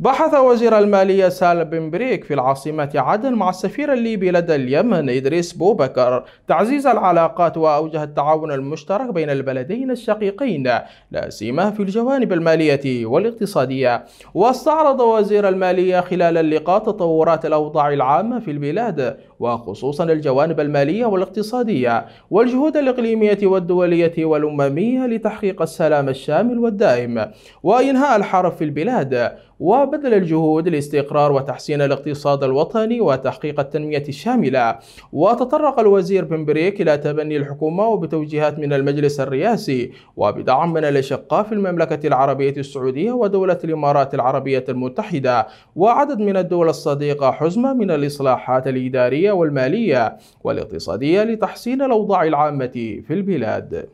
بحث وزير المالية سال بن بريك في العاصمة عدن مع السفير الليبي لدى اليمن إدريس بوبكر تعزيز العلاقات وأوجه التعاون المشترك بين البلدين الشقيقين لا سيما في الجوانب المالية والاقتصادية واستعرض وزير المالية خلال اللقاء تطورات الأوضاع العامة في البلاد وخصوصا الجوانب المالية والاقتصادية والجهود الإقليمية والدولية والأممية لتحقيق السلام الشامل والدائم وإنهاء الحرب في البلاد وبذل الجهود لاستقرار وتحسين الاقتصاد الوطني وتحقيق التنمية الشاملة وتطرق الوزير بن بريك إلى تبني الحكومة وبتوجيهات من المجلس الرئاسي وبدعم من الأشقاء في المملكة العربية السعودية ودولة الإمارات العربية المتحدة وعدد من الدول الصديقة حزمة من الإصلاحات الإدارية والمالية والاقتصادية لتحسين الأوضاع العامة في البلاد.